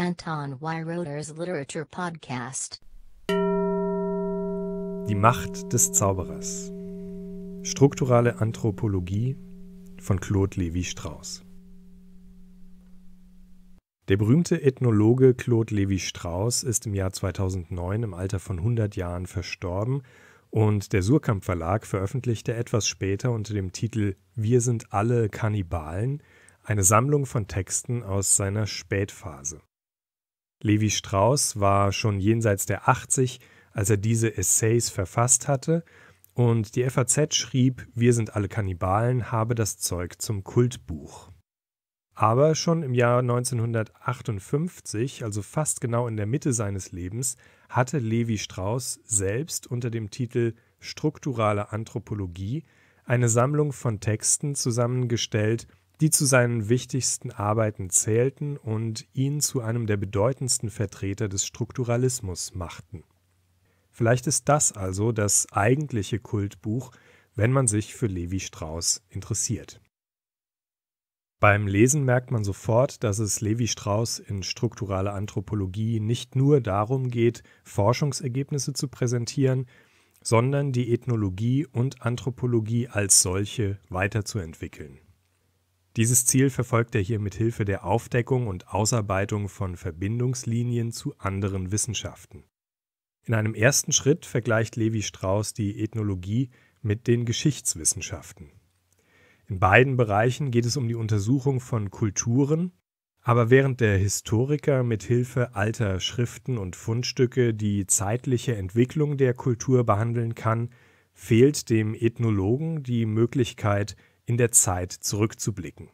Anton Weiroder's Literature Podcast. Die Macht des Zauberers. Strukturale Anthropologie von Claude Levi-Strauss. Der berühmte Ethnologe Claude Levi-Strauss ist im Jahr 2009 im Alter von 100 Jahren verstorben und der Surkamp Verlag veröffentlichte etwas später unter dem Titel Wir sind alle Kannibalen eine Sammlung von Texten aus seiner Spätphase. Levi Strauss war schon jenseits der 80, als er diese Essays verfasst hatte, und die FAZ schrieb, Wir sind alle Kannibalen, habe das Zeug zum Kultbuch. Aber schon im Jahr 1958, also fast genau in der Mitte seines Lebens, hatte Levi Strauss selbst unter dem Titel Strukturale Anthropologie eine Sammlung von Texten zusammengestellt, die zu seinen wichtigsten Arbeiten zählten und ihn zu einem der bedeutendsten Vertreter des Strukturalismus machten. Vielleicht ist das also das eigentliche Kultbuch, wenn man sich für Levi Strauss interessiert. Beim Lesen merkt man sofort, dass es Levi Strauss in strukturaler Anthropologie nicht nur darum geht, Forschungsergebnisse zu präsentieren, sondern die Ethnologie und Anthropologie als solche weiterzuentwickeln. Dieses Ziel verfolgt er hier mit Hilfe der Aufdeckung und Ausarbeitung von Verbindungslinien zu anderen Wissenschaften. In einem ersten Schritt vergleicht Levi Strauss die Ethnologie mit den Geschichtswissenschaften. In beiden Bereichen geht es um die Untersuchung von Kulturen, aber während der Historiker mit Hilfe alter Schriften und Fundstücke die zeitliche Entwicklung der Kultur behandeln kann, fehlt dem Ethnologen die Möglichkeit, in der Zeit zurückzublicken.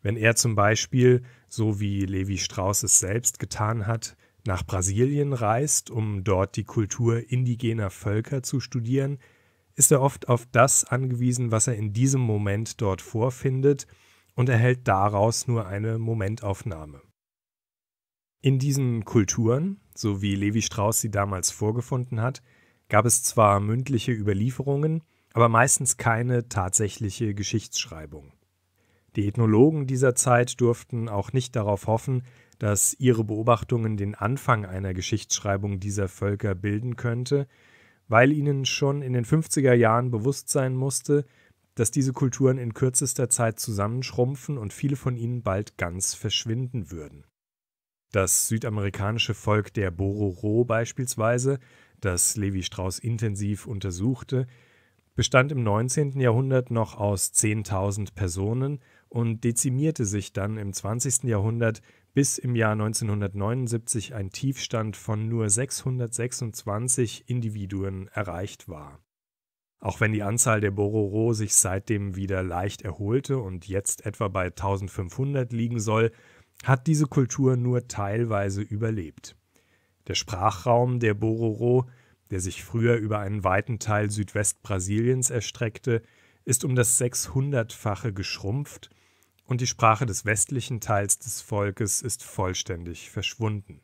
Wenn er zum Beispiel, so wie Levi Strauss es selbst getan hat, nach Brasilien reist, um dort die Kultur indigener Völker zu studieren, ist er oft auf das angewiesen, was er in diesem Moment dort vorfindet, und erhält daraus nur eine Momentaufnahme. In diesen Kulturen, so wie Levi Strauss sie damals vorgefunden hat, gab es zwar mündliche Überlieferungen, aber meistens keine tatsächliche Geschichtsschreibung. Die Ethnologen dieser Zeit durften auch nicht darauf hoffen, dass ihre Beobachtungen den Anfang einer Geschichtsschreibung dieser Völker bilden könnte, weil ihnen schon in den 50er Jahren bewusst sein musste, dass diese Kulturen in kürzester Zeit zusammenschrumpfen und viele von ihnen bald ganz verschwinden würden. Das südamerikanische Volk der Bororo beispielsweise, das Levi Strauss intensiv untersuchte, bestand im 19. Jahrhundert noch aus 10.000 Personen und dezimierte sich dann im 20. Jahrhundert, bis im Jahr 1979 ein Tiefstand von nur 626 Individuen erreicht war. Auch wenn die Anzahl der Bororo sich seitdem wieder leicht erholte und jetzt etwa bei 1500 liegen soll, hat diese Kultur nur teilweise überlebt. Der Sprachraum der Bororo der sich früher über einen weiten Teil Südwestbrasiliens erstreckte, ist um das 600-fache geschrumpft und die Sprache des westlichen Teils des Volkes ist vollständig verschwunden.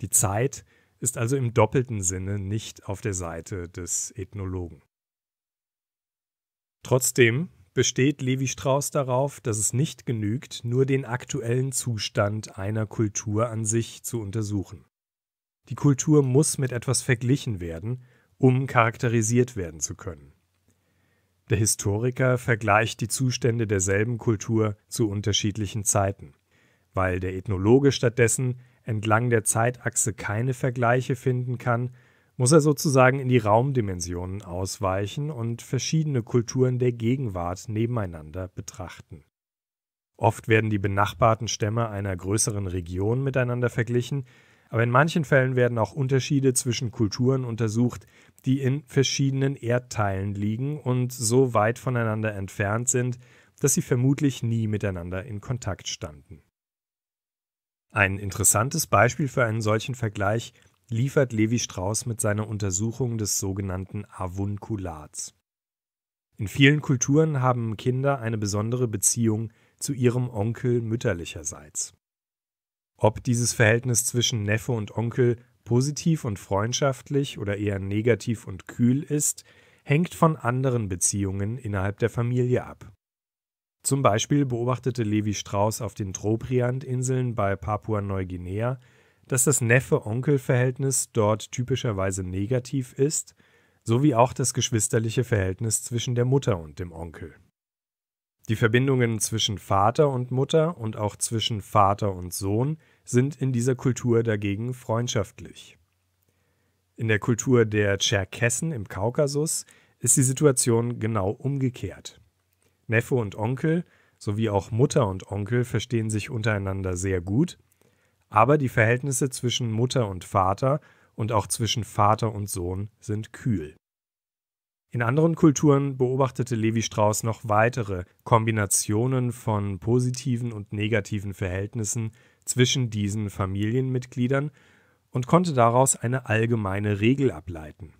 Die Zeit ist also im doppelten Sinne nicht auf der Seite des Ethnologen. Trotzdem besteht Levi Strauss darauf, dass es nicht genügt, nur den aktuellen Zustand einer Kultur an sich zu untersuchen. Die Kultur muss mit etwas verglichen werden, um charakterisiert werden zu können. Der Historiker vergleicht die Zustände derselben Kultur zu unterschiedlichen Zeiten. Weil der Ethnologe stattdessen entlang der Zeitachse keine Vergleiche finden kann, muss er sozusagen in die Raumdimensionen ausweichen und verschiedene Kulturen der Gegenwart nebeneinander betrachten. Oft werden die benachbarten Stämme einer größeren Region miteinander verglichen, aber in manchen Fällen werden auch Unterschiede zwischen Kulturen untersucht, die in verschiedenen Erdteilen liegen und so weit voneinander entfernt sind, dass sie vermutlich nie miteinander in Kontakt standen. Ein interessantes Beispiel für einen solchen Vergleich liefert Levi Strauss mit seiner Untersuchung des sogenannten Avunculats. In vielen Kulturen haben Kinder eine besondere Beziehung zu ihrem Onkel mütterlicherseits ob dieses Verhältnis zwischen Neffe und Onkel positiv und freundschaftlich oder eher negativ und kühl ist, hängt von anderen Beziehungen innerhalb der Familie ab. Zum Beispiel beobachtete Levi Strauss auf den Tropriand-Inseln bei Papua-Neuguinea, dass das Neffe-Onkel-Verhältnis dort typischerweise negativ ist, sowie auch das geschwisterliche Verhältnis zwischen der Mutter und dem Onkel. Die Verbindungen zwischen Vater und Mutter und auch zwischen Vater und Sohn sind in dieser Kultur dagegen freundschaftlich. In der Kultur der Tscherkessen im Kaukasus ist die Situation genau umgekehrt. Neffe und Onkel sowie auch Mutter und Onkel verstehen sich untereinander sehr gut, aber die Verhältnisse zwischen Mutter und Vater und auch zwischen Vater und Sohn sind kühl. In anderen Kulturen beobachtete Levi Strauss noch weitere Kombinationen von positiven und negativen Verhältnissen zwischen diesen Familienmitgliedern und konnte daraus eine allgemeine Regel ableiten.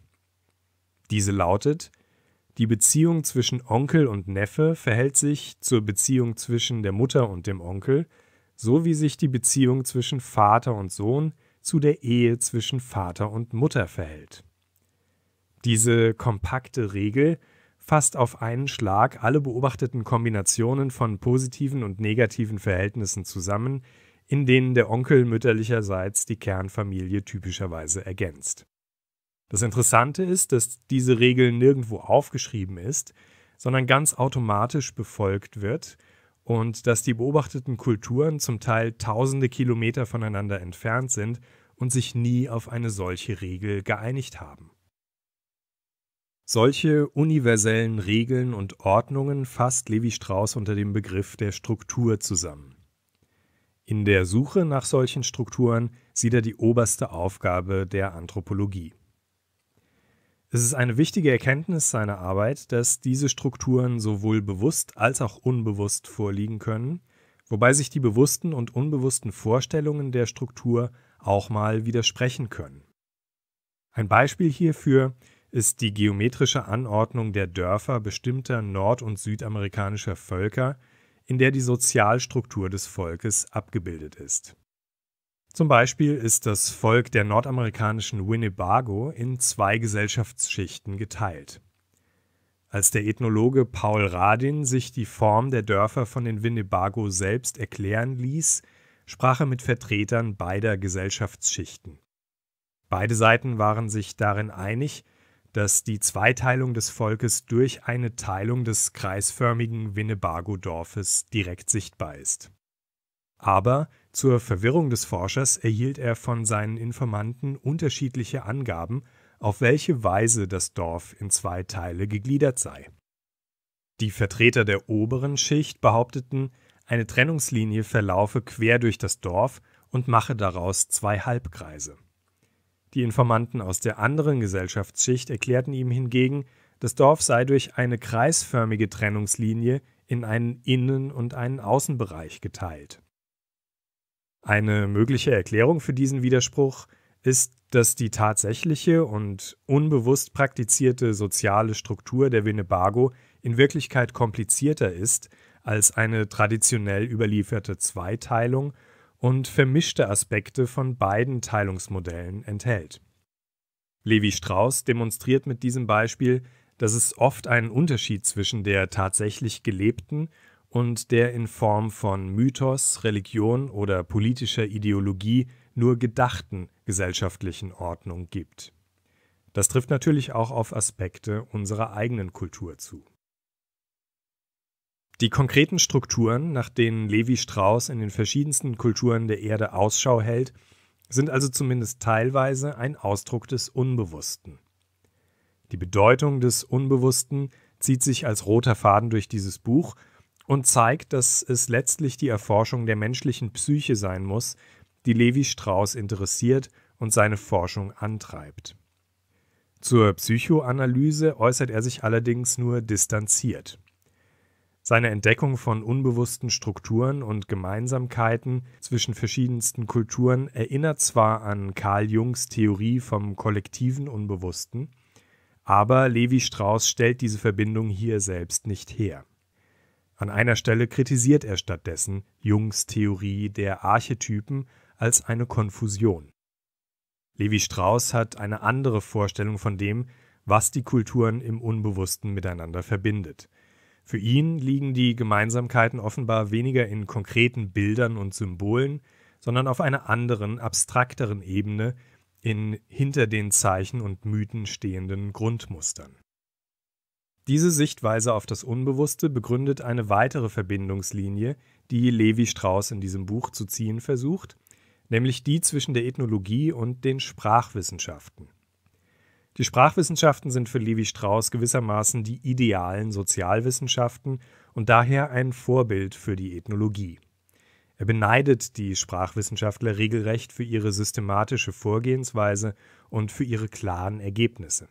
Diese lautet, die Beziehung zwischen Onkel und Neffe verhält sich zur Beziehung zwischen der Mutter und dem Onkel, so wie sich die Beziehung zwischen Vater und Sohn zu der Ehe zwischen Vater und Mutter verhält. Diese kompakte Regel fasst auf einen Schlag alle beobachteten Kombinationen von positiven und negativen Verhältnissen zusammen, in denen der Onkel mütterlicherseits die Kernfamilie typischerweise ergänzt. Das Interessante ist, dass diese Regel nirgendwo aufgeschrieben ist, sondern ganz automatisch befolgt wird und dass die beobachteten Kulturen zum Teil tausende Kilometer voneinander entfernt sind und sich nie auf eine solche Regel geeinigt haben. Solche universellen Regeln und Ordnungen fasst Levi Strauss unter dem Begriff der Struktur zusammen. In der Suche nach solchen Strukturen sieht er die oberste Aufgabe der Anthropologie. Es ist eine wichtige Erkenntnis seiner Arbeit, dass diese Strukturen sowohl bewusst als auch unbewusst vorliegen können, wobei sich die bewussten und unbewussten Vorstellungen der Struktur auch mal widersprechen können. Ein Beispiel hierfür ist die geometrische Anordnung der Dörfer bestimmter nord- und südamerikanischer Völker, in der die Sozialstruktur des Volkes abgebildet ist. Zum Beispiel ist das Volk der nordamerikanischen Winnebago in zwei Gesellschaftsschichten geteilt. Als der Ethnologe Paul Radin sich die Form der Dörfer von den Winnebago selbst erklären ließ, sprach er mit Vertretern beider Gesellschaftsschichten. Beide Seiten waren sich darin einig, dass die Zweiteilung des Volkes durch eine Teilung des kreisförmigen Winnebago-Dorfes direkt sichtbar ist. Aber zur Verwirrung des Forschers erhielt er von seinen Informanten unterschiedliche Angaben, auf welche Weise das Dorf in zwei Teile gegliedert sei. Die Vertreter der oberen Schicht behaupteten, eine Trennungslinie verlaufe quer durch das Dorf und mache daraus zwei Halbkreise. Die Informanten aus der anderen Gesellschaftsschicht erklärten ihm hingegen, das Dorf sei durch eine kreisförmige Trennungslinie in einen Innen- und einen Außenbereich geteilt. Eine mögliche Erklärung für diesen Widerspruch ist, dass die tatsächliche und unbewusst praktizierte soziale Struktur der Winnebago in Wirklichkeit komplizierter ist als eine traditionell überlieferte Zweiteilung und vermischte Aspekte von beiden Teilungsmodellen enthält. Levi Strauss demonstriert mit diesem Beispiel, dass es oft einen Unterschied zwischen der tatsächlich gelebten und der in Form von Mythos, Religion oder politischer Ideologie nur gedachten gesellschaftlichen Ordnung gibt. Das trifft natürlich auch auf Aspekte unserer eigenen Kultur zu. Die konkreten Strukturen, nach denen Levi Strauss in den verschiedensten Kulturen der Erde Ausschau hält, sind also zumindest teilweise ein Ausdruck des Unbewussten. Die Bedeutung des Unbewussten zieht sich als roter Faden durch dieses Buch und zeigt, dass es letztlich die Erforschung der menschlichen Psyche sein muss, die Levi Strauss interessiert und seine Forschung antreibt. Zur Psychoanalyse äußert er sich allerdings nur distanziert. Seine Entdeckung von unbewussten Strukturen und Gemeinsamkeiten zwischen verschiedensten Kulturen erinnert zwar an Carl Jungs Theorie vom kollektiven Unbewussten, aber Levi Strauss stellt diese Verbindung hier selbst nicht her. An einer Stelle kritisiert er stattdessen Jungs Theorie der Archetypen als eine Konfusion. Levi Strauss hat eine andere Vorstellung von dem, was die Kulturen im Unbewussten miteinander verbindet für ihn liegen die Gemeinsamkeiten offenbar weniger in konkreten Bildern und Symbolen, sondern auf einer anderen, abstrakteren Ebene in hinter den Zeichen und Mythen stehenden Grundmustern. Diese Sichtweise auf das Unbewusste begründet eine weitere Verbindungslinie, die Levi Strauss in diesem Buch zu ziehen versucht, nämlich die zwischen der Ethnologie und den Sprachwissenschaften. Die Sprachwissenschaften sind für Levi Strauss gewissermaßen die idealen Sozialwissenschaften und daher ein Vorbild für die Ethnologie. Er beneidet die Sprachwissenschaftler regelrecht für ihre systematische Vorgehensweise und für ihre klaren Ergebnisse.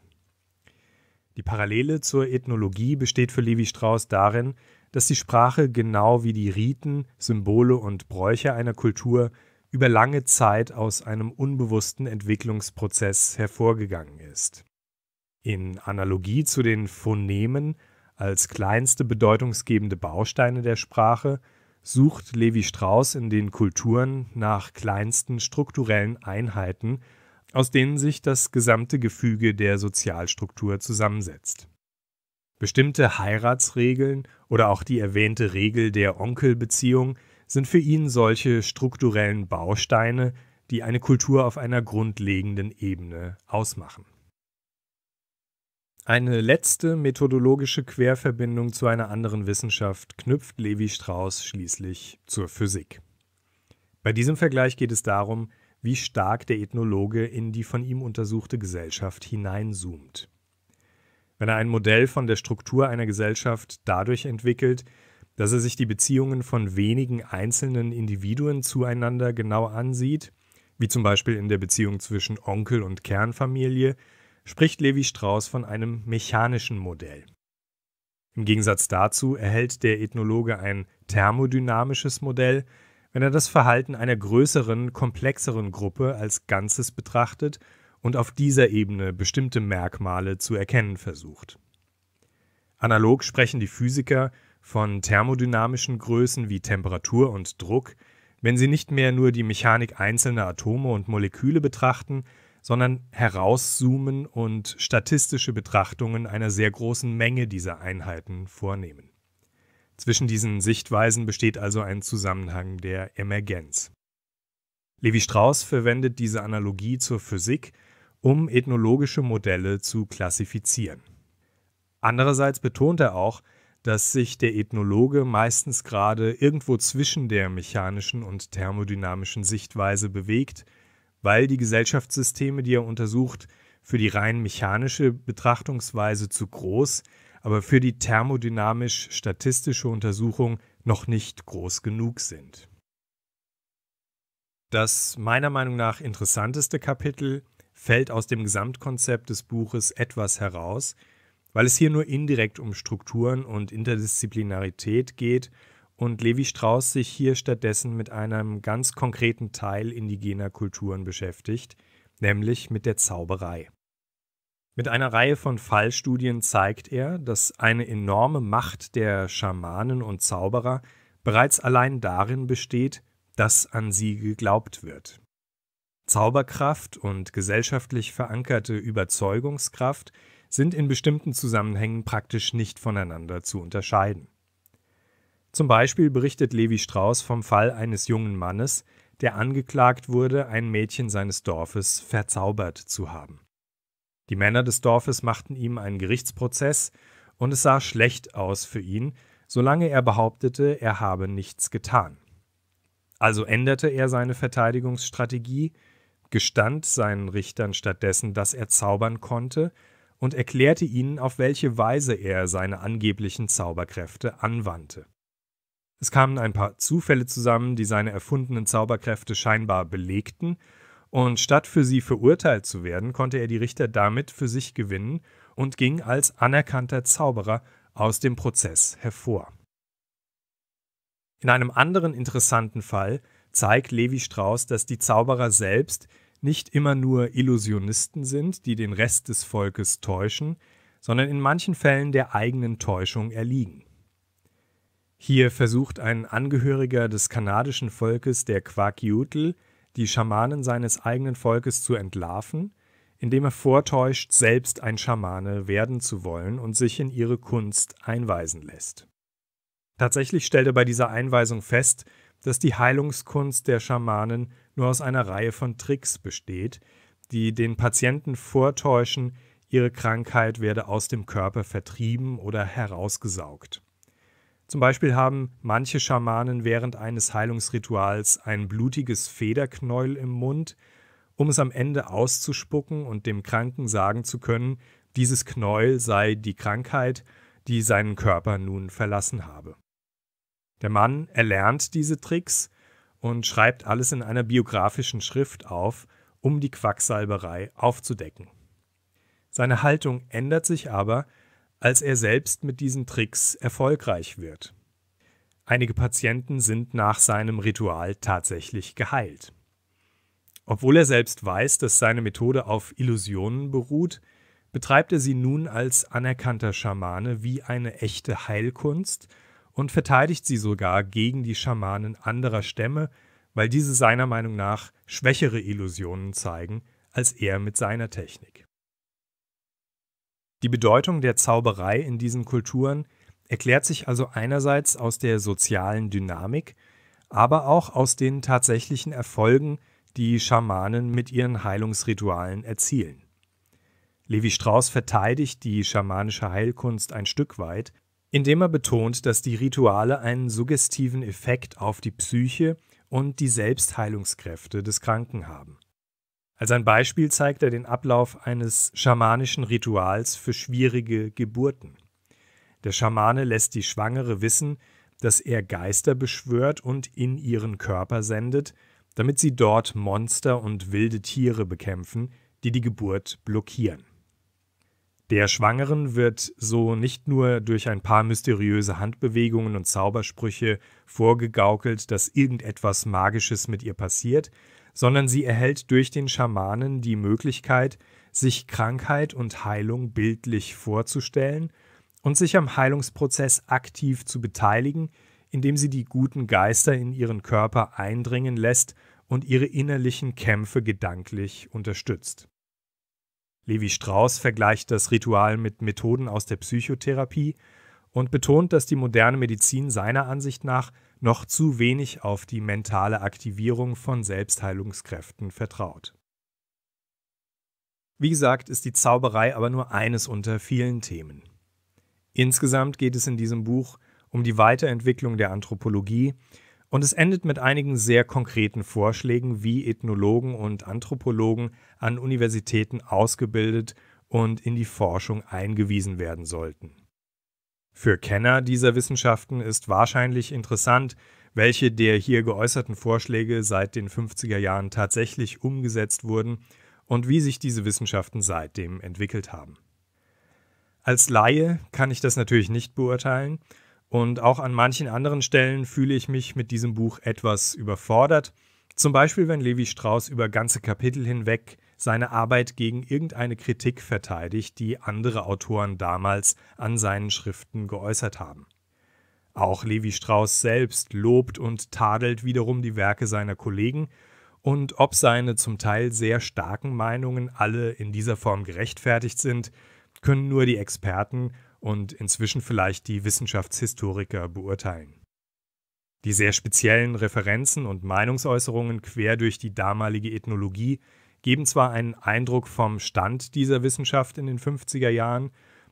Die Parallele zur Ethnologie besteht für Levi Strauss darin, dass die Sprache genau wie die Riten, Symbole und Bräuche einer Kultur über lange Zeit aus einem unbewussten Entwicklungsprozess hervorgegangen ist. In Analogie zu den Phonemen als kleinste bedeutungsgebende Bausteine der Sprache sucht Levi Strauss in den Kulturen nach kleinsten strukturellen Einheiten, aus denen sich das gesamte Gefüge der Sozialstruktur zusammensetzt. Bestimmte Heiratsregeln oder auch die erwähnte Regel der Onkelbeziehung – sind für ihn solche strukturellen Bausteine, die eine Kultur auf einer grundlegenden Ebene ausmachen. Eine letzte methodologische Querverbindung zu einer anderen Wissenschaft knüpft Levi Strauss schließlich zur Physik. Bei diesem Vergleich geht es darum, wie stark der Ethnologe in die von ihm untersuchte Gesellschaft hineinzoomt. Wenn er ein Modell von der Struktur einer Gesellschaft dadurch entwickelt, dass er sich die Beziehungen von wenigen einzelnen Individuen zueinander genau ansieht, wie zum Beispiel in der Beziehung zwischen Onkel und Kernfamilie, spricht Levi Strauss von einem mechanischen Modell. Im Gegensatz dazu erhält der Ethnologe ein thermodynamisches Modell, wenn er das Verhalten einer größeren, komplexeren Gruppe als Ganzes betrachtet und auf dieser Ebene bestimmte Merkmale zu erkennen versucht. Analog sprechen die Physiker von thermodynamischen Größen wie Temperatur und Druck, wenn sie nicht mehr nur die Mechanik einzelner Atome und Moleküle betrachten, sondern herauszoomen und statistische Betrachtungen einer sehr großen Menge dieser Einheiten vornehmen. Zwischen diesen Sichtweisen besteht also ein Zusammenhang der Emergenz. Levi Strauss verwendet diese Analogie zur Physik, um ethnologische Modelle zu klassifizieren. Andererseits betont er auch, dass sich der Ethnologe meistens gerade irgendwo zwischen der mechanischen und thermodynamischen Sichtweise bewegt, weil die Gesellschaftssysteme, die er untersucht, für die rein mechanische Betrachtungsweise zu groß, aber für die thermodynamisch-statistische Untersuchung noch nicht groß genug sind. Das meiner Meinung nach interessanteste Kapitel fällt aus dem Gesamtkonzept des Buches etwas heraus, weil es hier nur indirekt um Strukturen und Interdisziplinarität geht und Levi Strauss sich hier stattdessen mit einem ganz konkreten Teil indigener Kulturen beschäftigt, nämlich mit der Zauberei. Mit einer Reihe von Fallstudien zeigt er, dass eine enorme Macht der Schamanen und Zauberer bereits allein darin besteht, dass an sie geglaubt wird. Zauberkraft und gesellschaftlich verankerte Überzeugungskraft – sind in bestimmten Zusammenhängen praktisch nicht voneinander zu unterscheiden. Zum Beispiel berichtet Levi Strauss vom Fall eines jungen Mannes, der angeklagt wurde, ein Mädchen seines Dorfes verzaubert zu haben. Die Männer des Dorfes machten ihm einen Gerichtsprozess, und es sah schlecht aus für ihn, solange er behauptete, er habe nichts getan. Also änderte er seine Verteidigungsstrategie, gestand seinen Richtern stattdessen, dass er zaubern konnte und erklärte ihnen, auf welche Weise er seine angeblichen Zauberkräfte anwandte. Es kamen ein paar Zufälle zusammen, die seine erfundenen Zauberkräfte scheinbar belegten, und statt für sie verurteilt zu werden, konnte er die Richter damit für sich gewinnen und ging als anerkannter Zauberer aus dem Prozess hervor. In einem anderen interessanten Fall zeigt Levi Strauss, dass die Zauberer selbst nicht immer nur Illusionisten sind, die den Rest des Volkes täuschen, sondern in manchen Fällen der eigenen Täuschung erliegen. Hier versucht ein Angehöriger des kanadischen Volkes der Quakiutl, die Schamanen seines eigenen Volkes zu entlarven, indem er vortäuscht, selbst ein Schamane werden zu wollen und sich in ihre Kunst einweisen lässt. Tatsächlich stellt er bei dieser Einweisung fest, dass die Heilungskunst der Schamanen nur aus einer Reihe von Tricks besteht, die den Patienten vortäuschen, ihre Krankheit werde aus dem Körper vertrieben oder herausgesaugt. Zum Beispiel haben manche Schamanen während eines Heilungsrituals ein blutiges Federknäuel im Mund, um es am Ende auszuspucken und dem Kranken sagen zu können, dieses Knäuel sei die Krankheit, die seinen Körper nun verlassen habe. Der Mann erlernt diese Tricks und schreibt alles in einer biografischen Schrift auf, um die Quacksalberei aufzudecken. Seine Haltung ändert sich aber, als er selbst mit diesen Tricks erfolgreich wird. Einige Patienten sind nach seinem Ritual tatsächlich geheilt. Obwohl er selbst weiß, dass seine Methode auf Illusionen beruht, betreibt er sie nun als anerkannter Schamane wie eine echte Heilkunst – und verteidigt sie sogar gegen die Schamanen anderer Stämme, weil diese seiner Meinung nach schwächere Illusionen zeigen als er mit seiner Technik. Die Bedeutung der Zauberei in diesen Kulturen erklärt sich also einerseits aus der sozialen Dynamik, aber auch aus den tatsächlichen Erfolgen, die Schamanen mit ihren Heilungsritualen erzielen. Levi Strauss verteidigt die schamanische Heilkunst ein Stück weit, indem er betont, dass die Rituale einen suggestiven Effekt auf die Psyche und die Selbstheilungskräfte des Kranken haben. Als ein Beispiel zeigt er den Ablauf eines schamanischen Rituals für schwierige Geburten. Der Schamane lässt die Schwangere wissen, dass er Geister beschwört und in ihren Körper sendet, damit sie dort Monster und wilde Tiere bekämpfen, die die Geburt blockieren. Der Schwangeren wird so nicht nur durch ein paar mysteriöse Handbewegungen und Zaubersprüche vorgegaukelt, dass irgendetwas Magisches mit ihr passiert, sondern sie erhält durch den Schamanen die Möglichkeit, sich Krankheit und Heilung bildlich vorzustellen und sich am Heilungsprozess aktiv zu beteiligen, indem sie die guten Geister in ihren Körper eindringen lässt und ihre innerlichen Kämpfe gedanklich unterstützt. Levi Strauss vergleicht das Ritual mit Methoden aus der Psychotherapie und betont, dass die moderne Medizin seiner Ansicht nach noch zu wenig auf die mentale Aktivierung von Selbstheilungskräften vertraut. Wie gesagt, ist die Zauberei aber nur eines unter vielen Themen. Insgesamt geht es in diesem Buch um die Weiterentwicklung der Anthropologie, und es endet mit einigen sehr konkreten Vorschlägen, wie Ethnologen und Anthropologen an Universitäten ausgebildet und in die Forschung eingewiesen werden sollten. Für Kenner dieser Wissenschaften ist wahrscheinlich interessant, welche der hier geäußerten Vorschläge seit den 50er Jahren tatsächlich umgesetzt wurden und wie sich diese Wissenschaften seitdem entwickelt haben. Als Laie kann ich das natürlich nicht beurteilen, und auch an manchen anderen Stellen fühle ich mich mit diesem Buch etwas überfordert. Zum Beispiel, wenn Levi Strauss über ganze Kapitel hinweg seine Arbeit gegen irgendeine Kritik verteidigt, die andere Autoren damals an seinen Schriften geäußert haben. Auch Levi Strauss selbst lobt und tadelt wiederum die Werke seiner Kollegen, und ob seine zum Teil sehr starken Meinungen alle in dieser Form gerechtfertigt sind, können nur die Experten und inzwischen vielleicht die Wissenschaftshistoriker beurteilen. Die sehr speziellen Referenzen und Meinungsäußerungen quer durch die damalige Ethnologie geben zwar einen Eindruck vom Stand dieser Wissenschaft in den 50er Jahren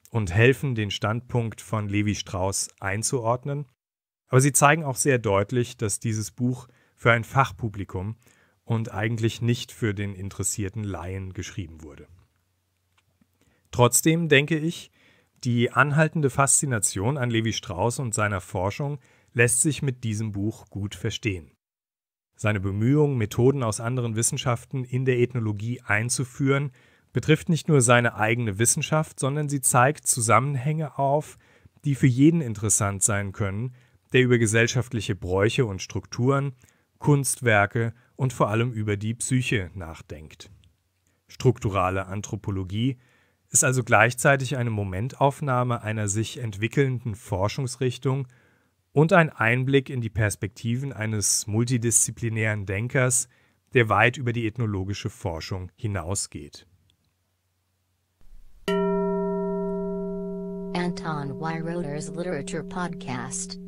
und helfen, den Standpunkt von Levi Strauss einzuordnen, aber sie zeigen auch sehr deutlich, dass dieses Buch für ein Fachpublikum und eigentlich nicht für den interessierten Laien geschrieben wurde. Trotzdem denke ich, die anhaltende Faszination an Levi Strauss und seiner Forschung lässt sich mit diesem Buch gut verstehen. Seine Bemühungen, Methoden aus anderen Wissenschaften in der Ethnologie einzuführen, betrifft nicht nur seine eigene Wissenschaft, sondern sie zeigt Zusammenhänge auf, die für jeden interessant sein können, der über gesellschaftliche Bräuche und Strukturen, Kunstwerke und vor allem über die Psyche nachdenkt. Strukturale Anthropologie ist also gleichzeitig eine Momentaufnahme einer sich entwickelnden Forschungsrichtung und ein Einblick in die Perspektiven eines multidisziplinären Denkers, der weit über die ethnologische Forschung hinausgeht. Anton Weiroder's Literature Podcast